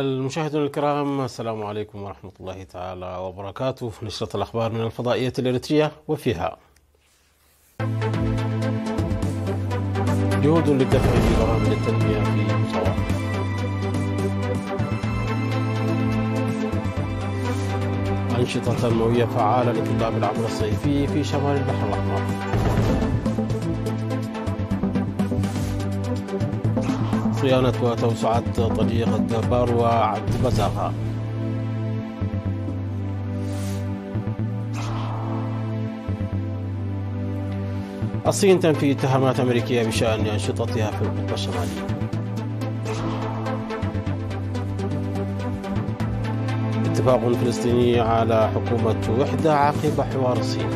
المشاهدون الكرام السلام عليكم ورحمة الله تعالى وبركاته في نشرة الأخبار من الفضائية الإريترية وفيها جهود للدفع برامج التنمية في مصر أنشطة تنموية فعالة لطلاب العمل الصيفي في شمال البحر الأحمر صيانة وتوسعة طريق الدبار وعد بزاغة الصين تنفي اتهامات أمريكية بشأن أنشطتها في القطب الشمالي اتفاق فلسطيني على حكومة وحدة عقب حوار الصين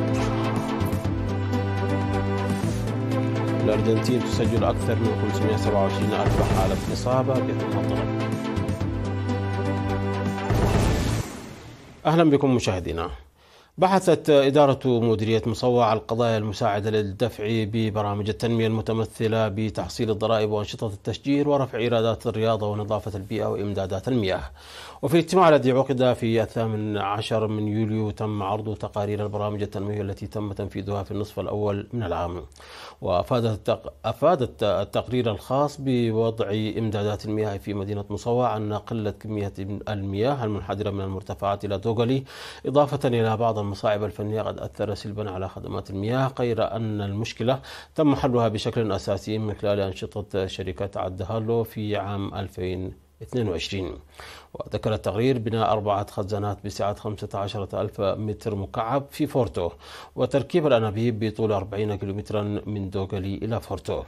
الأرجنتين تسجل أكثر من 527 ألف حالة إصابة بهذا أهلا بكم مشاهدينا بحثت إدارة مديرية مصوع القضايا المساعدة للدفع ببرامج التنمية المتمثلة بتحصيل الضرائب وأنشطة التشجير ورفع إيرادات الرياضة ونظافة البيئة وإمدادات المياه وفي الاجتماع الذي عقد في الثامن عشر من يوليو تم عرض تقارير البرامج التنموية التي تم تنفيذها في النصف الأول من العام وأفادت أفادت التقرير الخاص بوضع إمدادات المياه في مدينة مصوع أن قلة كمية المياه المنحدرة من المرتفعات إلى دوغلي إضافة إلى بعض المصاعب الفنية قد أثر سلبا على خدمات المياه غير أن المشكلة تم حلها بشكل أساسي من خلال أنشطة شركة عدهالو في عام 2000 22 وذكر التقرير بناء أربعة خزانات بسعة 15 ألف متر مكعب في فورتو وتركيب الأنابيب بطول 40 كيلومترا من دوغلي إلى فورتو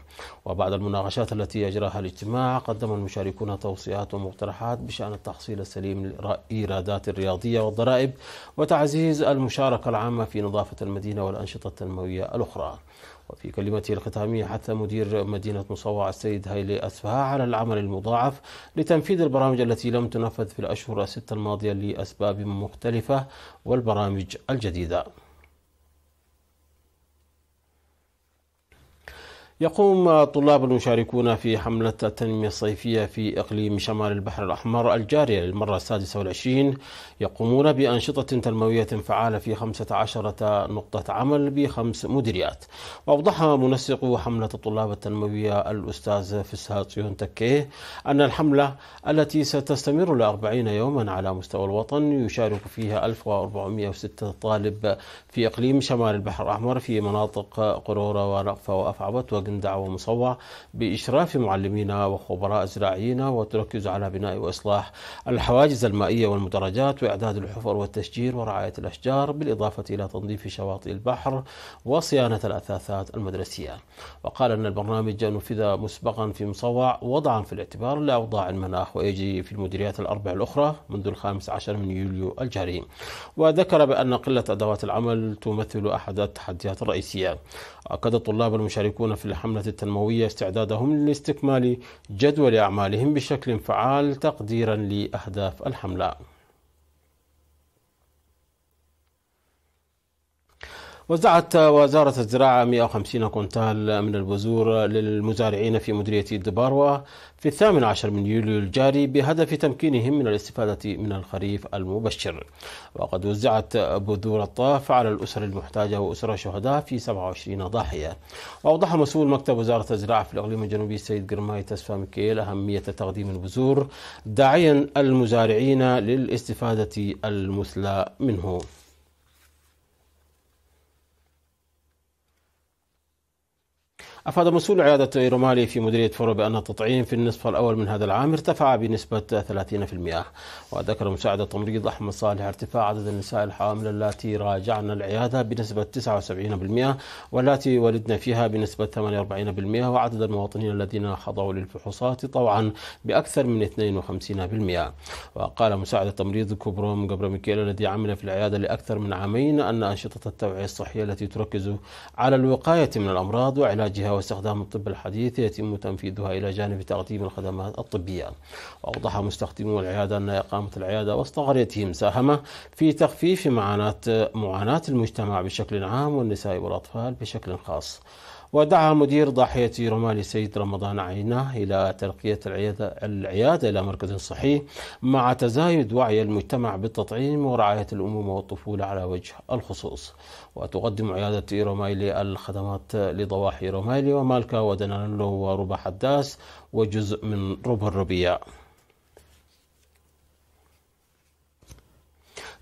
وبعد المناقشات التي أجراها الاجتماع قدم المشاركون توصيات ومقترحات بشأن التحصيل السليم للإيرادات الرياضية والضرائب وتعزيز المشاركة العامة في نظافة المدينة والأنشطة التنموية الأخرى وفي كلمته الختامية حث مدير مدينة مصوع السيد هايلي أسفها على العمل المضاعف لتنفيذ البرامج التي لم تنفذ في الأشهر الستة الماضية لأسباب مختلفة والبرامج الجديدة يقوم طلاب المشاركون في حملة التنمية الصيفية في إقليم شمال البحر الأحمر الجارية للمرة السادسة والعشرين يقومون بأنشطة تنموية فعالة في خمسة عشرة نقطة عمل بخمس مديريات وأوضح منسق حملة الطلاب التنموية الأستاذ فسهاتيون تكيه أن الحملة التي ستستمر لأربعين يوما على مستوى الوطن يشارك فيها 1406 طالب في إقليم شمال البحر الأحمر في مناطق قرورة ورقفة وأفعبت وقد دعوة مصوع بإشراف معلمينا وخبراء زراعيين وتركز على بناء وإصلاح الحواجز المائية والمدرجات وإعداد الحفر والتشجير ورعاية الأشجار بالإضافة إلى تنظيف شواطئ البحر وصيانة الأثاثات المدرسية وقال أن البرنامج نفذ مسبقا في مصوع وضعا في الاعتبار لأوضاع المناخ ويجري في المديريات الأربع الأخرى منذ الخامس عشر من يوليو الجاري وذكر بأن قلة أدوات العمل تمثل أحد التحديات الرئيسية أكد الطلاب المشاركون في الحملة التنموية استعدادهم لاستكمال جدول أعمالهم بشكل فعال تقديرا لأهداف الحملة وزعت وزارة الزراعة 150 كونتال من البذور للمزارعين في مديرية الدباروة في الثامن عشر من يوليو الجاري بهدف تمكينهم من الاستفادة من الخريف المبشر وقد وزعت بذور الطاف على الأسر المحتاجة وأسر الشهداء في 27 ضاحية وأوضح مسؤول مكتب وزارة الزراعة في الإقليم الجنوبي السيد قرماي تسفا ميكيل أهمية تقديم البذور داعيا المزارعين للاستفادة المثلى منه أفاد مسؤول عيادة رومالي في مديرية فورو بأن التطعيم في النصف الأول من هذا العام ارتفع بنسبة 30% وذكر مساعد التمريض أحمد صالح ارتفاع عدد النساء الحامل اللاتي راجعن العيادة بنسبة 79% واللاتي ولدن فيها بنسبة 48% وعدد المواطنين الذين خضعوا للفحوصات طوعا بأكثر من 52% وقال مساعد التمريض كوبروم جبر ميكيل الذي عمل في العيادة لأكثر من عامين أن أنشطة التوعية الصحية التي تركز على الوقاية من الأمراض وعلاجها تطويرها واستخدام الطب الحديث يتم تنفيذها إلى جانب تقديم الخدمات الطبية وأوضح مستخدمو العيادة أن إقامة العيادة وسط قريتهم ساهم في تخفيف معاناة معاناة المجتمع بشكل عام والنساء والأطفال بشكل خاص ودعا مدير ضاحية رمال سيد رمضان عينة إلى ترقية العيادة, العيادة إلى مركز صحي مع تزايد وعي المجتمع بالتطعيم ورعاية الأمومة والطفولة على وجه الخصوص وتقدم عيادة رمايلي الخدمات لضواحي رمايلي ومالكا ودنانلو وربا حداس وجزء من ربا الربيع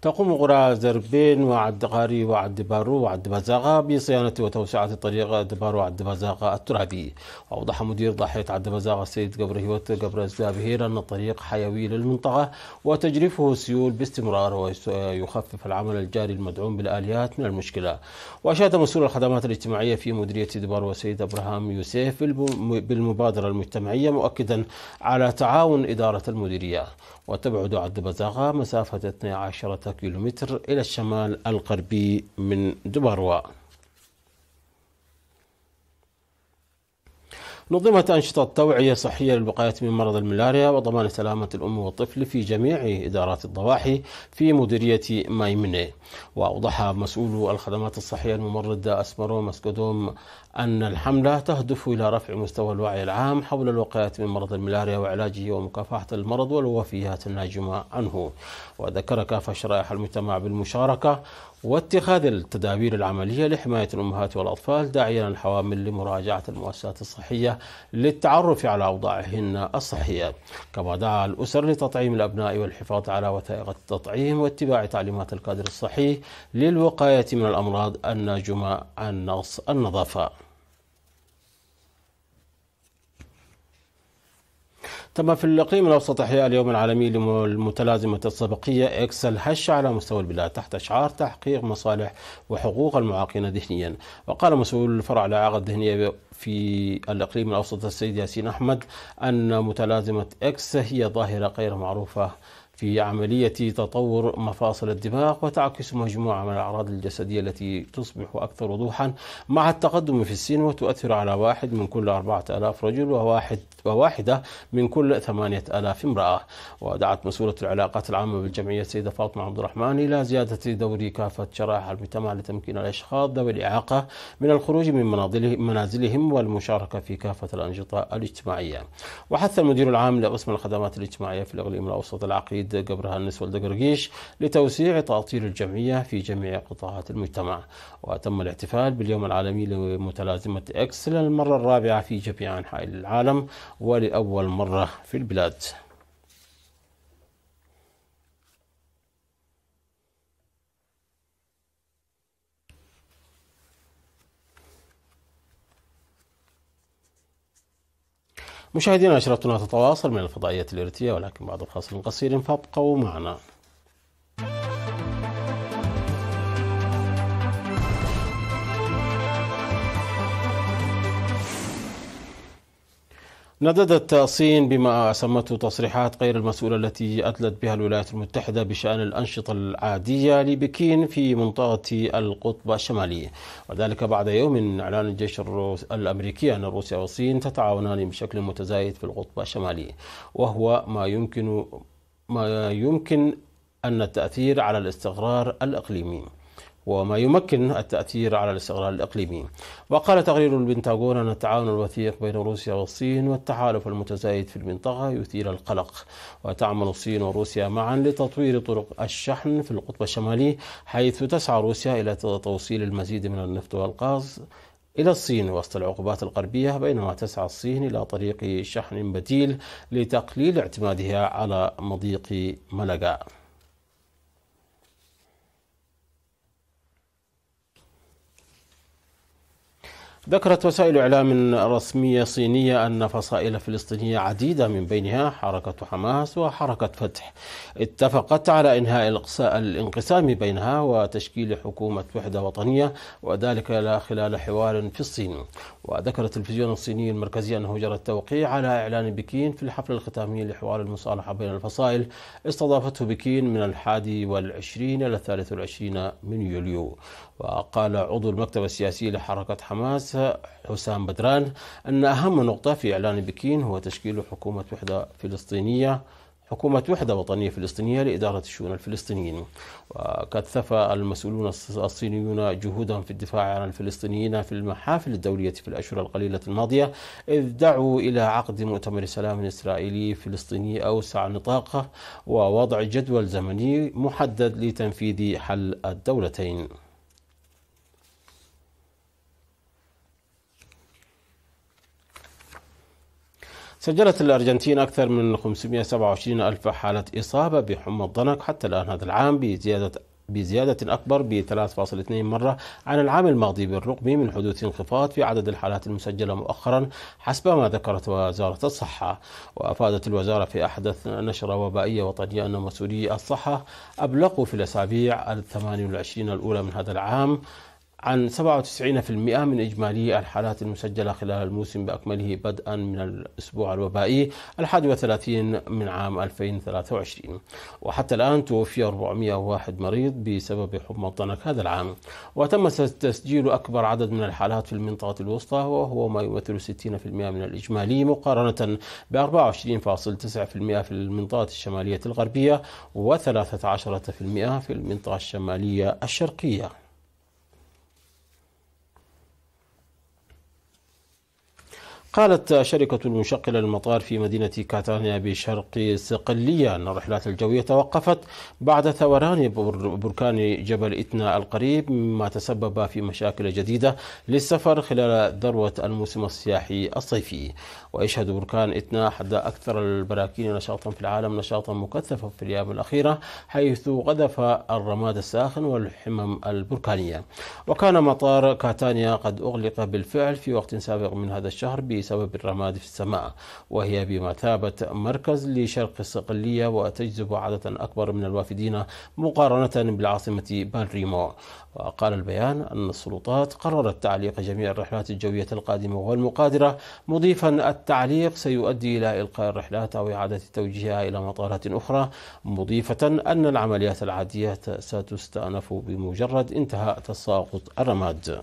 تقوم غرة زربين وعد غاري وعد بارو وعد بزاغة بصيانة وتوسعة الطريق دبارو وعد بزاغة الترابي أوضح مدير ضاحية عد بزاغة السيد قبر هيوت قبر الزابهير أن الطريق حيوي للمنطقة وتجرفه السيول باستمرار ويخفف العمل الجاري المدعوم بالآليات من المشكلة وأشاد مسؤول الخدمات الاجتماعية في مديرية دبارو السيد إبراهام يوسف بالمبادرة المجتمعية مؤكدا على تعاون إدارة المديرية وتبعد عدبزاغا مسافة 12 كيلومتر إلى الشمال الغربي من دبروا نظمت أنشطة توعية صحية للوقاية من مرض الملاريا وضمان سلامة الأم والطفل في جميع إدارات الضواحي في مديرية مايمني وأوضح مسؤول الخدمات الصحية الممرض أسمرو مسكودوم أن الحملة تهدف إلى رفع مستوى الوعي العام حول الوقاية من مرض الملاريا وعلاجه ومكافحة المرض والوفيات الناجمة عنه وذكر كافة شرائح المجتمع بالمشاركة واتخاذ التدابير العملية لحماية الأمهات والأطفال داعيا الحوامل لمراجعة المؤسسات الصحية للتعرف على أوضاعهن الصحية كما دعا الأسر لتطعيم الأبناء والحفاظ على وثائق التطعيم واتباع تعليمات الكادر الصحي للوقاية من الأمراض الناجمة عن نقص النظافة تم في الإقليم الأوسط إحياء اليوم العالمي للمتلازمة السبقية إكس الهش على مستوى البلاد تحت شعار تحقيق مصالح وحقوق المعاقين ذهنيا وقال مسؤول فرع الإعاقة الذهنية في الإقليم الأوسط السيد ياسين أحمد أن متلازمة إكس هي ظاهرة غير معروفة في عملية تطور مفاصل الدماغ وتعكس مجموعة من الأعراض الجسدية التي تصبح أكثر وضوحا مع التقدم في السن وتؤثر على واحد من كل أربعة آلاف رجل وواحد وواحدة من كل ثمانية آلاف امرأة ودعت مسؤولة العلاقات العامة بالجمعية السيدة فاطمة عبد الرحمن إلى زيادة دور كافة شرائح المجتمع لتمكين الأشخاص ذوي الإعاقة من الخروج من منازلهم والمشاركة في كافة الأنشطة الاجتماعية وحث المدير العام لقسم الخدمات الاجتماعية في الإقليم الأوسط العقيد السيد جبرهانس والدقرقيش لتوسيع تأطير الجمعية في جميع قطاعات المجتمع وتم الاحتفال باليوم العالمي لمتلازمة إكس للمرة الرابعة في جميع أنحاء العالم ولأول مرة في البلاد مشاهدينا نشرتنا تتواصل من الفضائيات الإرتية ولكن بعد فاصل قصير فابقوا معنا نددت الصين بما سمته تصريحات غير المسؤولة التي أدلت بها الولايات المتحدة بشأن الأنشطة العادية لبكين في منطقة القطب الشمالي وذلك بعد يوم من إعلان الجيش الأمريكي أن روسيا والصين تتعاونان بشكل متزايد في القطب الشمالي وهو ما يمكن ما يمكن أن التأثير على الاستقرار الإقليمي وما يمكن التأثير على الاستقرار الإقليمي وقال تقرير البنتاغون أن التعاون الوثيق بين روسيا والصين والتحالف المتزايد في المنطقة يثير القلق وتعمل الصين وروسيا معا لتطوير طرق الشحن في القطب الشمالي حيث تسعى روسيا إلى توصيل المزيد من النفط والغاز إلى الصين وسط العقوبات الغربية بينما تسعى الصين إلى طريق شحن بديل لتقليل اعتمادها على مضيق ملقا ذكرت وسائل إعلام رسمية صينية أن فصائل فلسطينية عديدة من بينها حركة حماس وحركة فتح اتفقت على إنهاء الانقسام بينها وتشكيل حكومة وحدة وطنية وذلك خلال حوار في الصين وذكر التلفزيون الصيني المركزي أنه جرى التوقيع على إعلان بكين في الحفل الختامي لحوار المصالحة بين الفصائل استضافته بكين من الحادي والعشرين إلى الثالث والعشرين من يوليو وقال عضو المكتب السياسي لحركة حماس حسام بدران أن أهم نقطة في إعلان بكين هو تشكيل حكومة وحدة فلسطينية حكومة وحدة وطنية فلسطينية لإدارة شؤون الفلسطينيين وكثف المسؤولون الصينيون جهودهم في الدفاع عن الفلسطينيين في المحافل الدولية في الأشهر القليلة الماضية إذ دعوا إلى عقد مؤتمر سلام إسرائيلي فلسطيني أوسع نطاقه ووضع جدول زمني محدد لتنفيذ حل الدولتين سجلت الأرجنتين أكثر من 527 ألف حالة إصابة بحمى الضنك حتى الآن هذا العام بزيادة بزيادة أكبر ب 3.2 مرة عن العام الماضي بالرغم من حدوث انخفاض في عدد الحالات المسجلة مؤخرا حسب ما ذكرت وزارة الصحة وأفادت الوزارة في أحدث نشرة وبائية وطنية أن مسؤولي الصحة أبلغوا في الأسابيع ال 28 الأولى من هذا العام عن 97% من إجمالي الحالات المسجلة خلال الموسم بأكمله بدءا من الأسبوع الوبائي 31 من عام 2023 وحتى الآن توفي 401 مريض بسبب حمى الضنك هذا العام وتم تسجيل أكبر عدد من الحالات في المنطقة الوسطى وهو ما يمثل 60% من الإجمالي مقارنة ب 24.9% في المنطقة الشمالية الغربية و13% في المنطقة الشمالية الشرقية قالت شركة المنشقة للمطار في مدينة كاتانيا بشرق صقلية أن الرحلات الجوية توقفت بعد ثوران بركان جبل إتنا القريب مما تسبب في مشاكل جديدة للسفر خلال ذروة الموسم السياحي الصيفي ويشهد بركان إتنا أحد أكثر البراكين نشاطا في العالم نشاطا مكثفا في الأيام الأخيرة حيث قذف الرماد الساخن والحمم البركانية وكان مطار كاتانيا قد أغلق بالفعل في وقت سابق من هذا الشهر بسبب الرماد في السماء وهي بمثابة مركز لشرق الصقلية وتجذب عددا أكبر من الوافدين مقارنة بالعاصمة بانريمو وقال البيان أن السلطات قررت تعليق جميع الرحلات الجوية القادمة والمقادرة مضيفا التعليق سيؤدي إلى إلقاء الرحلات أو إعادة توجيهها إلى مطارات أخرى مضيفة أن العمليات العادية ستستأنف بمجرد انتهاء تساقط الرماد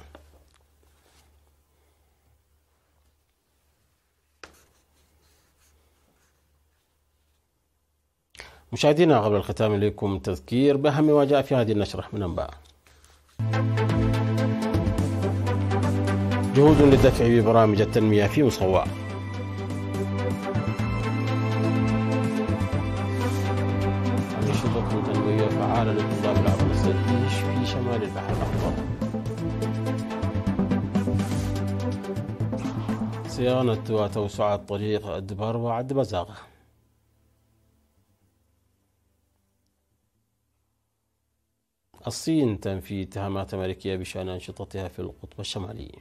مشاهدينا قبل الختام إليكم تذكير بأهم ما جاء في هذه النشرة من أنباء جهود للدفع ببرامج التنمية في مصوى الشبكه التنمويه فعالة للطلاب العمل السديش في شمال البحر الأحمر صيانة وتوسعة طريق الدبر وعد بزاغة الصين تنفي اتهامات أمريكية بشأن أنشطتها في القطب الشمالي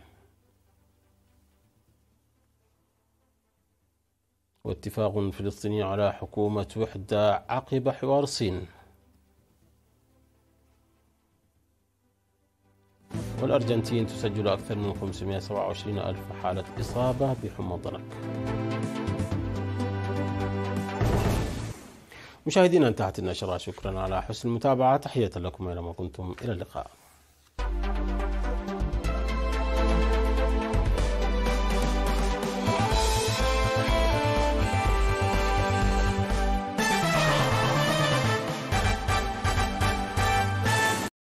واتفاق فلسطيني على حكومة وحدة عقب حوار الصين والأرجنتين تسجل أكثر من 527 ألف حالة إصابة بحمى الضنك مشاهدينا انتهت النشرة شكرا على حسن المتابعة تحية لكم أينما كنتم إلى اللقاء